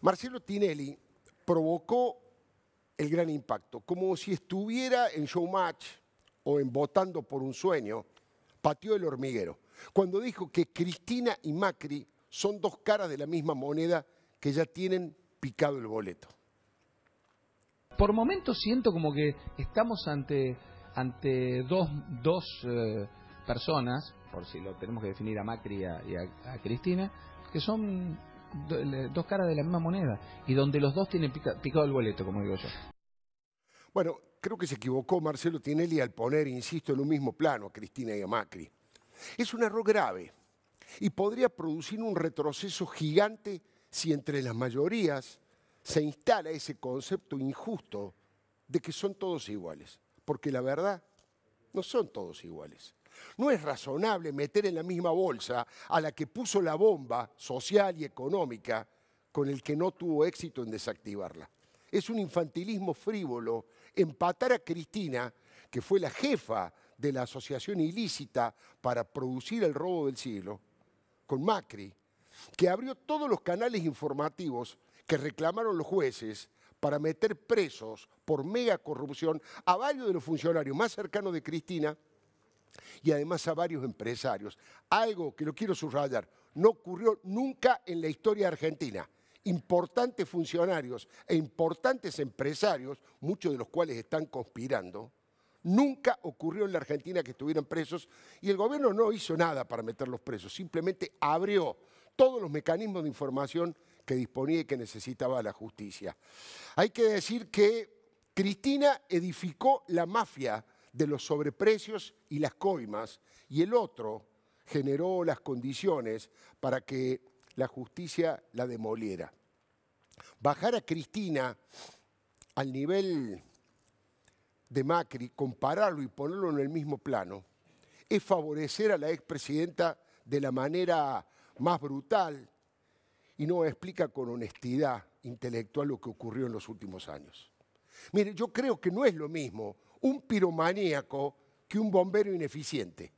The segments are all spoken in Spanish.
Marcelo Tinelli provocó el gran impacto, como si estuviera en Showmatch o en Votando por un Sueño, pateó el hormiguero, cuando dijo que Cristina y Macri son dos caras de la misma moneda que ya tienen picado el boleto. Por momentos siento como que estamos ante, dos, eh, personas, por si lo tenemos que definir a Macri y a Cristina, que son dos caras de la misma moneda y donde los dos tienen picado el boleto, como digo yo. Bueno, creo que se equivocó Marcelo Tinelli al poner, insisto, en un mismo plano a Cristina y a Macri. Es un error grave y podría producir un retroceso gigante si entre las mayorías se instala ese concepto injusto de que son todos iguales, porque la verdad no son todos iguales. No es razonable meter en la misma bolsa a la que puso la bomba social y económica con el que no tuvo éxito en desactivarla. Es un infantilismo frívolo empatar a Cristina, que fue la jefa de la asociación ilícita para producir el robo del siglo, con Macri, que abrió todos los canales informativos que reclamaron los jueces para meter presos por mega corrupción a varios de los funcionarios más cercanos de Cristina y además a varios empresarios. Algo que lo quiero subrayar, no ocurrió nunca en la historia argentina. Importantes funcionarios e importantes empresarios, muchos de los cuales están conspirando, nunca ocurrió en la Argentina que estuvieran presos y el gobierno no hizo nada para meterlos presos, simplemente abrió todos los mecanismos de información que disponía y que necesitaba la justicia. Hay que decir que Cristina edificó la mafia de los sobreprecios y las coimas, y el otro generó las condiciones para que la justicia la demoliera. Bajar a Cristina al nivel de Macri, compararlo y ponerlo en el mismo plano, es favorecer a la expresidenta de la manera más brutal y no explica con honestidad intelectual lo que ocurrió en los últimos años. Mire, yo creo que no es lo mismo un piromaníaco que un bombero ineficiente.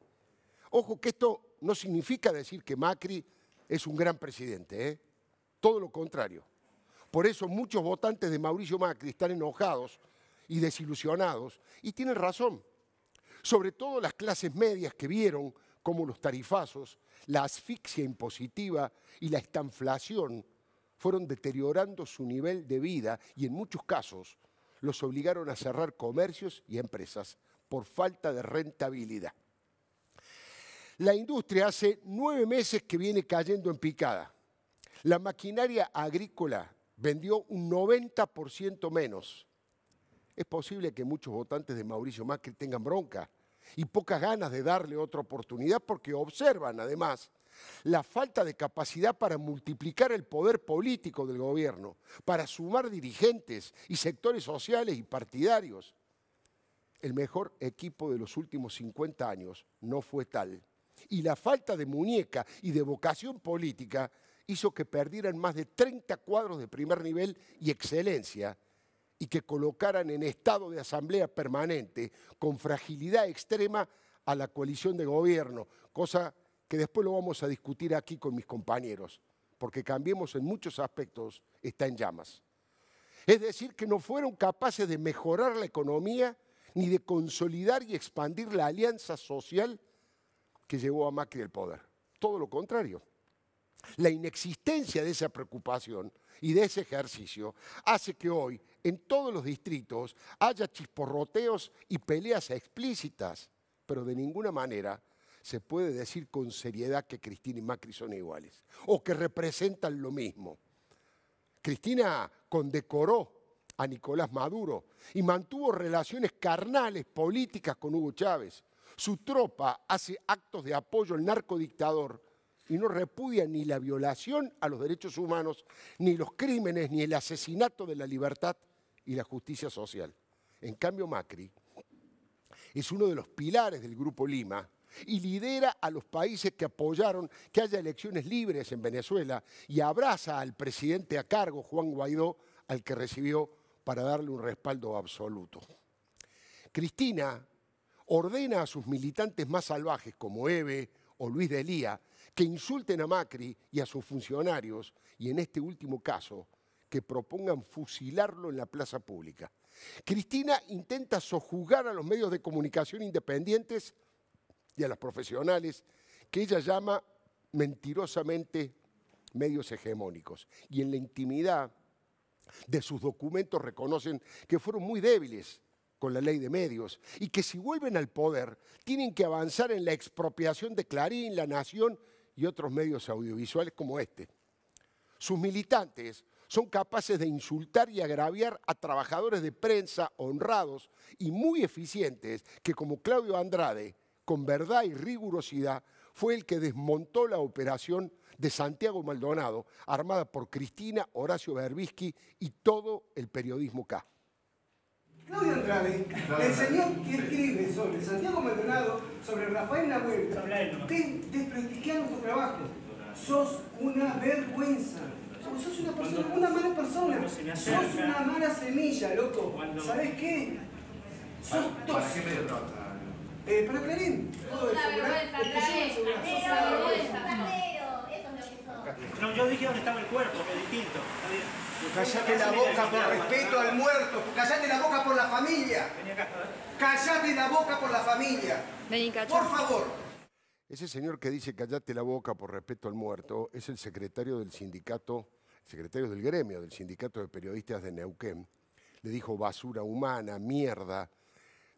Ojo que esto no significa decir que Macri es un gran presidente, ¿eh? todo lo contrario. Por eso muchos votantes de Mauricio Macri están enojados y desilusionados, y tienen razón. Sobre todo las clases medias que vieron como los tarifazos, la asfixia impositiva y la estanflación fueron deteriorando su nivel de vida y en muchos casos los obligaron a cerrar comercios y empresas por falta de rentabilidad. La industria hace nueve meses que viene cayendo en picada. La maquinaria agrícola vendió un 90% menos. Es posible que muchos votantes de Mauricio Macri tengan bronca y pocas ganas de darle otra oportunidad porque observan además la falta de capacidad para multiplicar el poder político del gobierno, para sumar dirigentes y sectores sociales y partidarios. El mejor equipo de los últimos 50 años no fue tal. Y la falta de muñeca y de vocación política hizo que perdieran más de 30 cuadros de primer nivel y excelencia y que colocaran en estado de asamblea permanente con fragilidad extrema a la coalición de gobierno, cosa que después lo vamos a discutir aquí con mis compañeros, porque cambiemos en muchos aspectos, está en llamas. Es decir, que no fueron capaces de mejorar la economía ni de consolidar y expandir la alianza social que llevó a Macri al poder. Todo lo contrario. La inexistencia de esa preocupación y de ese ejercicio hace que hoy en todos los distritos haya chisporroteos y peleas explícitas, pero de ninguna manera se puede decir con seriedad que Cristina y Macri son iguales o que representan lo mismo. Cristina condecoró a Nicolás Maduro y mantuvo relaciones carnales políticas con Hugo Chávez. Su tropa hace actos de apoyo al narcodictador y no repudia ni la violación a los derechos humanos, ni los crímenes, ni el asesinato de la libertad y la justicia social. En cambio, Macri es uno de los pilares del Grupo Lima, y lidera a los países que apoyaron que haya elecciones libres en Venezuela y abraza al presidente a cargo, Juan Guaidó, al que recibió para darle un respaldo absoluto. Cristina ordena a sus militantes más salvajes como Eve o Luis de Elía que insulten a Macri y a sus funcionarios y en este último caso que propongan fusilarlo en la plaza pública. Cristina intenta sojugar a los medios de comunicación independientes y a las profesionales que ella llama mentirosamente medios hegemónicos. Y en la intimidad de sus documentos reconocen que fueron muy débiles con la ley de medios y que si vuelven al poder tienen que avanzar en la expropiación de Clarín, La Nación y otros medios audiovisuales como este. Sus militantes son capaces de insultar y agraviar a trabajadores de prensa honrados y muy eficientes que como Claudio Andrade con verdad y rigurosidad, fue el que desmontó la operación de Santiago Maldonado, armada por Cristina, Horacio Berbisky y todo el periodismo K. Claudio Andrade el señor que escribe sobre Santiago Maldonado, sobre Rafael Nahuel. Te desprestigiaron tu trabajo. Sos una vergüenza. Sos una, persona, una mala persona. Sos una mala semilla, loco. ¿Sabes qué? Sos eh, No, yo dije dónde estaba el cuerpo, que es distinto. Pues callate la boca por respeto al muerto. Callate la boca por la familia. Callate la boca por la familia. Por favor. Ese señor que dice callate la boca por respeto al muerto es el secretario del sindicato, secretario del gremio del sindicato de periodistas de Neuquén. Le dijo basura humana, mierda.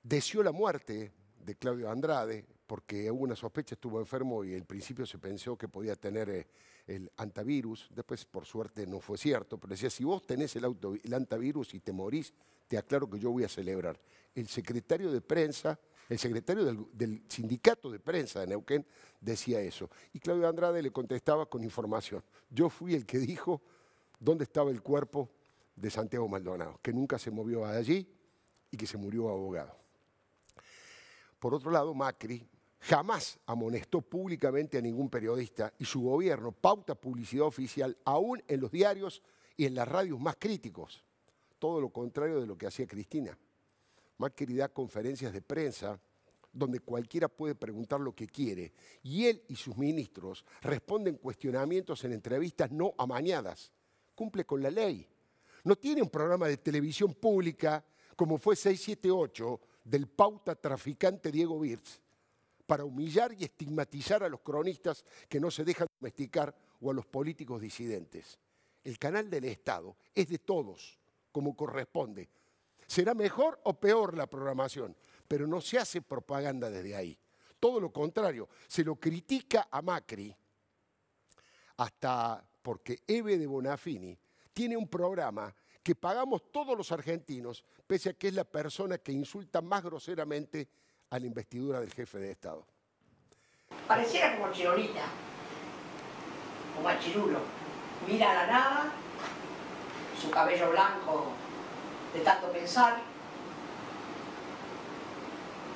Deseó la muerte de Claudio Andrade, porque hubo una sospecha, estuvo enfermo y al principio se pensó que podía tener eh, el antivirus, después por suerte no fue cierto, pero decía, si vos tenés el, antivirus y te morís, te aclaro que yo voy a celebrar. El secretario de prensa, el secretario del, sindicato de prensa de Neuquén decía eso. Y Claudio Andrade le contestaba con información. Yo fui el que dijo dónde estaba el cuerpo de Santiago Maldonado, que nunca se movió allí y que se murió abogado. Por otro lado, Macri jamás amonestó públicamente a ningún periodista y su gobierno pauta publicidad oficial aún en los diarios y en las radios más críticos. Todo lo contrario de lo que hacía Cristina. Macri da conferencias de prensa donde cualquiera puede preguntar lo que quiere y él y sus ministros responden cuestionamientos en entrevistas no amañadas. Cumple con la ley. No tiene un programa de televisión pública como fue 678 del pauta traficante Diego Birz para humillar y estigmatizar a los cronistas que no se dejan domesticar o a los políticos disidentes. El canal del Estado es de todos, como corresponde. Será mejor o peor la programación, pero no se hace propaganda desde ahí. Todo lo contrario, se lo critica a Macri hasta porque Eve de Bonafini tiene un programa que pagamos todos los argentinos, pese a que es la persona que insulta más groseramente a la investidura del jefe de Estado. Pareciera como chironita, como a Chirulo. Mira a la nada, su cabello blanco de tanto pensar.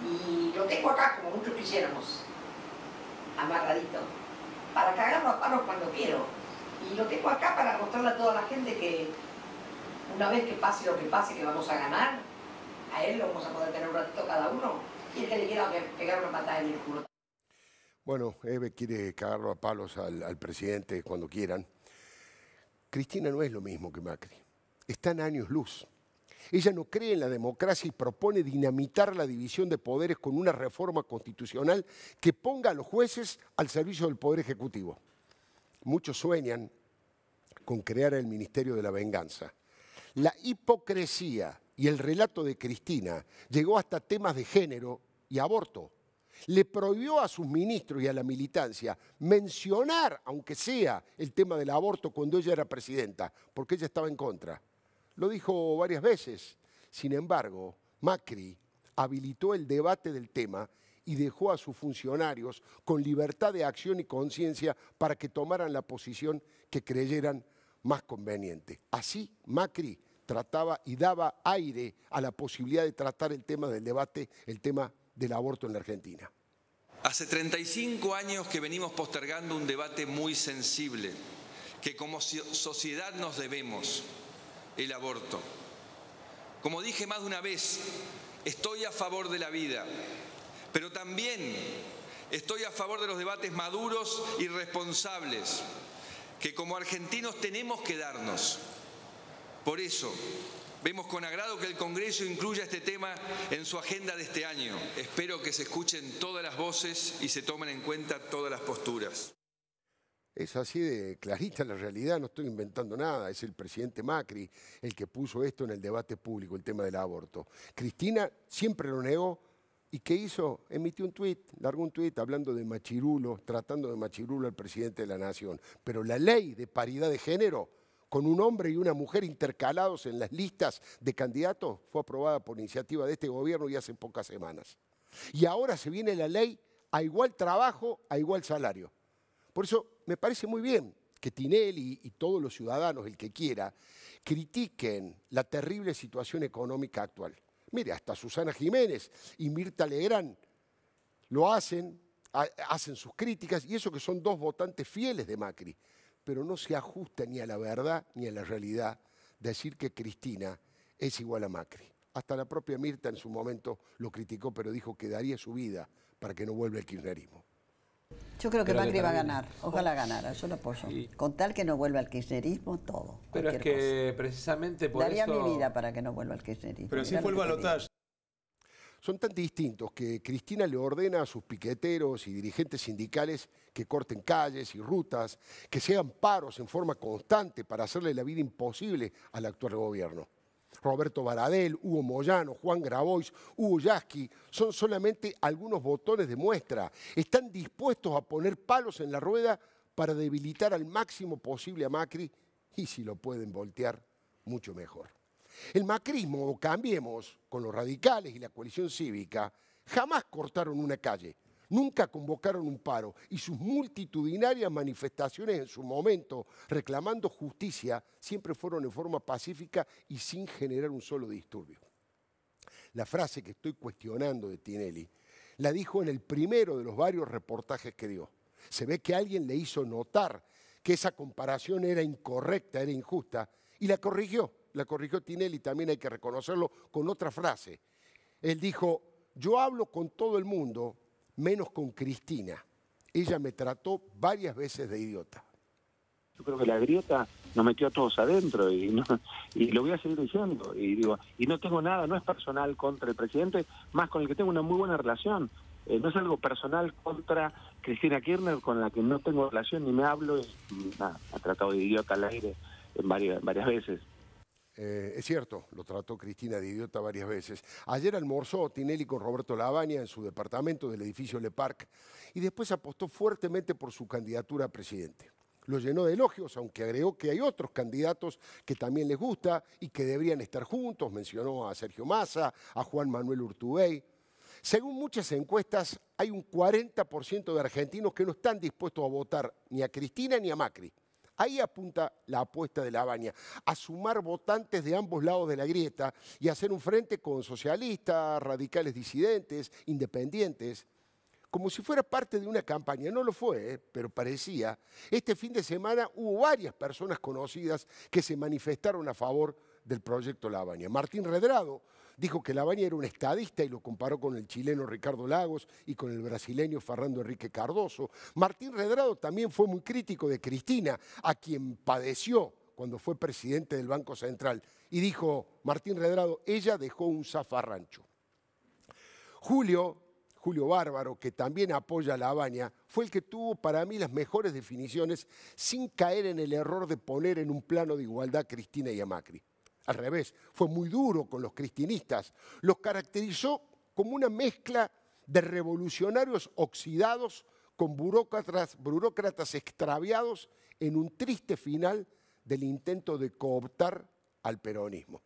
Y lo tengo acá, como muchos quisiéramos, amarradito, para cagarlo a palos cuando quiero. Y lo tengo acá para mostrarle a toda la gente que una vez que pase lo que pase que vamos a ganar, a él lo vamos a poder tener un ratito cada uno y el que le quiera pegar una patada en el culo. Bueno, Eve quiere cagarlo a palos al, al presidente cuando quieran. Cristina no es lo mismo que Macri. Está en años luz. Ella no cree en la democracia y propone dinamitar la división de poderes con una reforma constitucional que ponga a los jueces al servicio del Poder Ejecutivo. Muchos sueñan con crear el Ministerio de la Venganza. La hipocresía y el relato de Cristina llegó hasta temas de género y aborto. Le prohibió a sus ministros y a la militancia mencionar, aunque sea, el tema del aborto cuando ella era presidenta, porque ella estaba en contra. Lo dijo varias veces. Sin embargo, Macri habilitó el debate del tema y dejó a sus funcionarios con libertad de acción y conciencia para que tomaran la posición que creyeran más conveniente. Así, Macri trataba y daba aire a la posibilidad de tratar el tema del debate, el tema del aborto en la Argentina. Hace 35 años que venimos postergando un debate muy sensible, que como sociedad nos debemos, el aborto. Como dije más de una vez, estoy a favor de la vida, pero también estoy a favor de los debates maduros y responsables, que como argentinos tenemos que darnos. Por eso, Vemos con agrado que el Congreso incluya este tema en su agenda de este año. Espero que se escuchen todas las voces y se tomen en cuenta todas las posturas. Es así de clarita la realidad, no estoy inventando nada, es el presidente Macri el que puso esto en el debate público, el tema del aborto. Cristina siempre lo negó y ¿qué hizo? Emitió un tuit, largó un tuit hablando de machirulo, tratando de machirulo al presidente de la nación. Pero la ley de paridad de género con un hombre y una mujer intercalados en las listas de candidatos, fue aprobada por iniciativa de este gobierno y hace pocas semanas. Y ahora se viene la ley a igual trabajo, a igual salario. Por eso me parece muy bien que Tinelli y todos los ciudadanos, el que quiera, critiquen la terrible situación económica actual. Mire, hasta Susana Jiménez y Mirta Legrand lo hacen, hacen sus críticas, y eso que son dos votantes fieles de Macri pero no se ajusta ni a la verdad ni a la realidad decir que Cristina es igual a Macri. Hasta la propia Mirta en su momento lo criticó, pero dijo que daría su vida para que no vuelva el kirchnerismo. Yo creo que Macri va a ganar, ojalá ganara, yo lo apoyo. Con tal que no vuelva al kirchnerismo, todo. Pero es que precisamente por eso... Daría mi vida para que no vuelva al kirchnerismo. Pero si sí fue el son tan distintos que Cristina le ordena a sus piqueteros y dirigentes sindicales que corten calles y rutas, que sean paros en forma constante para hacerle la vida imposible al actual gobierno. Roberto Baradel, Hugo Moyano, Juan Grabois, Hugo Yasky, son solamente algunos botones de muestra. Están dispuestos a poner palos en la rueda para debilitar al máximo posible a Macri y si lo pueden voltear, mucho mejor. El macrismo, o cambiemos, con los radicales y la coalición cívica, jamás cortaron una calle, nunca convocaron un paro y sus multitudinarias manifestaciones en su momento reclamando justicia siempre fueron en forma pacífica y sin generar un solo disturbio. La frase que estoy cuestionando de Tinelli la dijo en el primero de los varios reportajes que dio. Se ve que alguien le hizo notar que esa comparación era incorrecta, era injusta, y la corrigió la corrigió Tinelli, también hay que reconocerlo, con otra frase. Él dijo, yo hablo con todo el mundo, menos con Cristina. Ella me trató varias veces de idiota. Yo creo que la grieta nos metió a todos adentro y, y lo voy a seguir diciendo. Y digo, y no tengo nada, no es personal contra el presidente, más con el que tengo una muy buena relación. Eh, no es algo personal contra Cristina Kirchner, con la que no tengo relación ni me hablo. ha tratado de idiota al aire en varias, varias veces. Eh, es cierto, lo trató Cristina de idiota varias veces. Ayer almorzó Tinelli con Roberto Lavagna en su departamento del edificio Le Parc y después apostó fuertemente por su candidatura a presidente. Lo llenó de elogios, aunque agregó que hay otros candidatos que también les gusta y que deberían estar juntos. Mencionó a Sergio Massa, a Juan Manuel Urtubey. Según muchas encuestas, hay un 40% de argentinos que no están dispuestos a votar ni a Cristina ni a Macri. Ahí apunta la apuesta de La Baña, a sumar votantes de ambos lados de la grieta y hacer un frente con socialistas, radicales disidentes, independientes como si fuera parte de una campaña. No lo fue, eh, pero parecía. Este fin de semana hubo varias personas conocidas que se manifestaron a favor del proyecto La Labaña. Martín Redrado, dijo que Lavagna era un estadista y lo comparó con el chileno Ricardo Lagos y con el brasileño Fernando Enrique Cardoso. Martín Redrado también fue muy crítico de Cristina, a quien padeció cuando fue presidente del Banco Central. Y dijo Martín Redrado, ella dejó un zafarrancho. Julio, Julio Bárbaro, que también apoya a La fue el que tuvo para mí las mejores definiciones sin caer en el error de poner en un plano de igualdad a Cristina y a Macri al revés, fue muy duro con los cristinistas, los caracterizó como una mezcla de revolucionarios oxidados con burócratas, extraviados en un triste final del intento de cooptar al peronismo.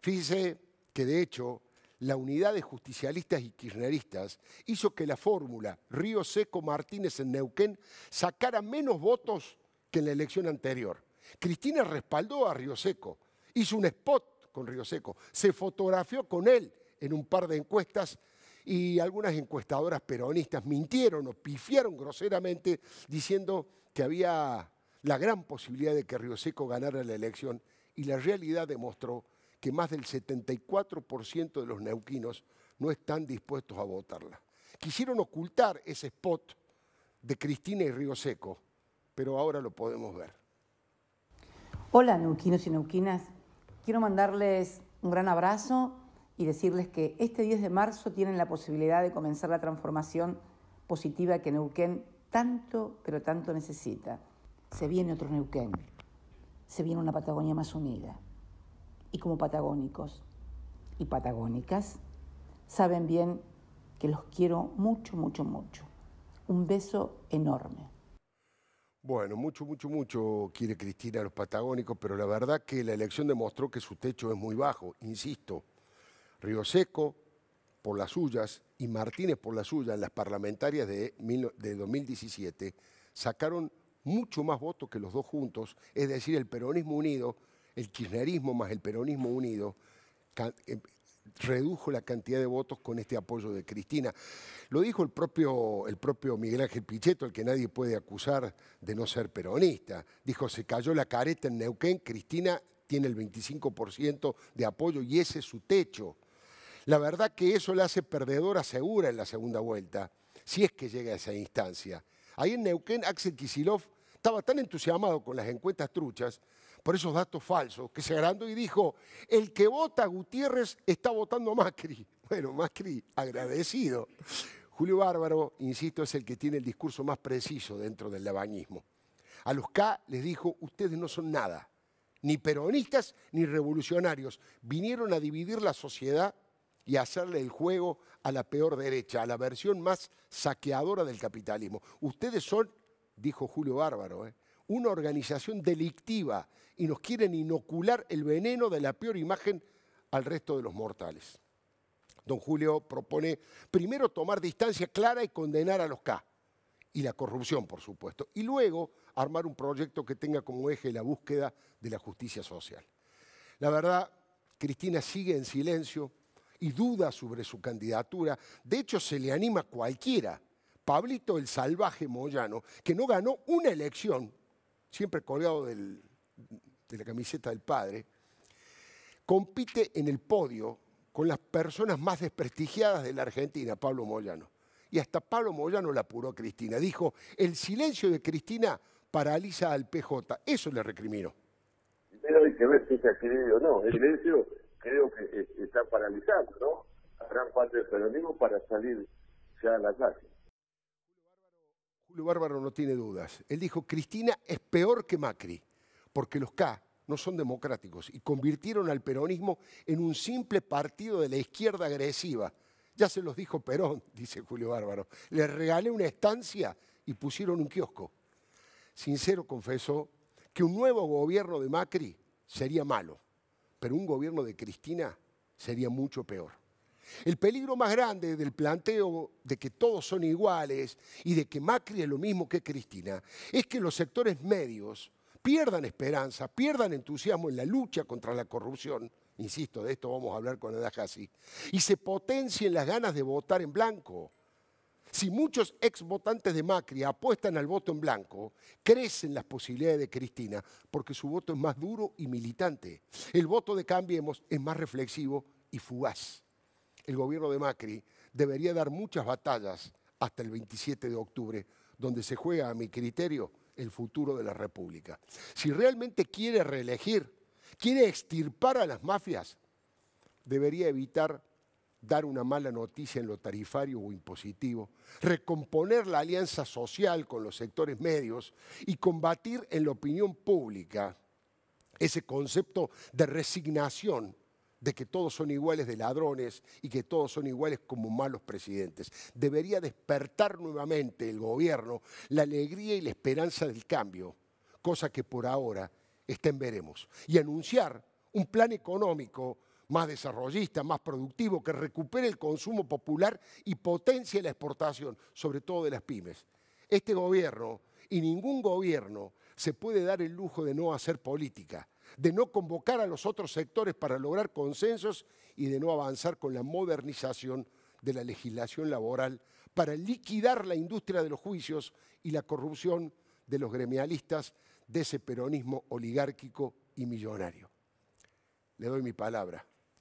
Fíjese que de hecho la unidad de justicialistas y kirchneristas hizo que la fórmula Río Seco Martínez en Neuquén sacara menos votos que en la elección anterior. Cristina respaldó a Río Seco, hizo un spot con Río Seco, se fotografió con él en un par de encuestas y algunas encuestadoras peronistas mintieron o pifiaron groseramente diciendo que había la gran posibilidad de que Río Seco ganara la elección y la realidad demostró que más del 74% de los neuquinos no están dispuestos a votarla. Quisieron ocultar ese spot de Cristina y Río Seco, pero ahora lo podemos ver. Hola neuquinos y neuquinas, Quiero mandarles un gran abrazo y decirles que este 10 de marzo tienen la posibilidad de comenzar la transformación positiva que Neuquén tanto, pero tanto necesita. Se viene otro Neuquén, se viene una Patagonia más unida. Y como patagónicos y patagónicas, saben bien que los quiero mucho, mucho, mucho. Un beso enorme. Bueno, mucho, mucho, mucho quiere Cristina a los patagónicos, pero la verdad que la elección demostró que su techo es muy bajo, insisto. Río Seco por las suyas y Martínez por las suyas, en las parlamentarias de, de 2017, sacaron mucho más votos que los dos juntos, es decir, el peronismo unido, el kirchnerismo más el peronismo unido, em, redujo la cantidad de votos con este apoyo de Cristina. Lo dijo el propio, el propio Miguel Ángel Pichetto, el que nadie puede acusar de no ser peronista. Dijo, se cayó la careta en Neuquén, Cristina tiene el 25% de apoyo y ese es su techo. La verdad que eso la hace perdedora segura en la segunda vuelta, si es que llega a esa instancia. Ahí en Neuquén, Axel Kisilov estaba tan entusiasmado con las encuestas truchas por esos datos falsos, que se agrandó y dijo, el que vota a Gutiérrez está votando a Macri. Bueno, Macri agradecido. Julio Bárbaro, insisto, es el que tiene el discurso más preciso dentro del labañismo. A los K les dijo, ustedes no son nada, ni peronistas ni revolucionarios. Vinieron a dividir la sociedad y a hacerle el juego a la peor derecha, a la versión más saqueadora del capitalismo. Ustedes son, dijo Julio Bárbaro, ¿eh? una organización delictiva y nos quieren inocular el veneno de la peor imagen al resto de los mortales. Don Julio propone primero tomar distancia clara y condenar a los K, y la corrupción, por supuesto, y luego armar un proyecto que tenga como eje la búsqueda de la justicia social. La verdad, Cristina sigue en silencio y duda sobre su candidatura. De hecho, se le anima a cualquiera. Pablito el Salvaje Moyano, que no ganó una elección siempre colgado de la camiseta del padre, compite en el podio con las personas más desprestigiadas de la Argentina, Pablo Moyano. Y hasta Pablo Moyano la apuró a Cristina. Dijo, el silencio de Cristina paraliza al PJ. Eso le recriminó. Primero hay que ver si se ha o no. El silencio creo que está paralizando ¿no? A gran parte del peronismo para salir ya a la calle. Julio Bárbaro no tiene dudas. Él dijo, Cristina es peor que Macri, porque los K no son democráticos y convirtieron al peronismo en un simple partido de la izquierda agresiva. Ya se los dijo Perón, dice Julio Bárbaro. Les regalé una estancia y pusieron un kiosco. Sincero confesó que un nuevo gobierno de Macri sería malo, pero un gobierno de Cristina sería mucho peor. El peligro más grande del planteo de que todos son iguales y de que Macri es lo mismo que Cristina es que los sectores medios pierdan esperanza, pierdan entusiasmo en la lucha contra la corrupción, insisto, de esto vamos a hablar con Adajasi, y se potencien las ganas de votar en blanco. Si muchos ex votantes de Macri apuestan al voto en blanco, crecen las posibilidades de Cristina, porque su voto es más duro y militante. El voto de Cambiemos es más reflexivo y fugaz el gobierno de Macri debería dar muchas batallas hasta el 27 de octubre, donde se juega, a mi criterio, el futuro de la República. Si realmente quiere reelegir, quiere extirpar a las mafias, debería evitar dar una mala noticia en lo tarifario o impositivo, recomponer la alianza social con los sectores medios y combatir en la opinión pública ese concepto de resignación de que todos son iguales de ladrones y que todos son iguales como malos presidentes. Debería despertar nuevamente el gobierno la alegría y la esperanza del cambio, cosa que por ahora estén en veremos, y anunciar un plan económico más desarrollista, más productivo, que recupere el consumo popular y potencie la exportación, sobre todo de las pymes. Este gobierno y ningún gobierno se puede dar el lujo de no hacer política de no convocar a los otros sectores para lograr consensos y de no avanzar con la modernización de la legislación laboral para liquidar la industria de los juicios y la corrupción de los gremialistas de ese peronismo oligárquico y millonario. Le doy mi palabra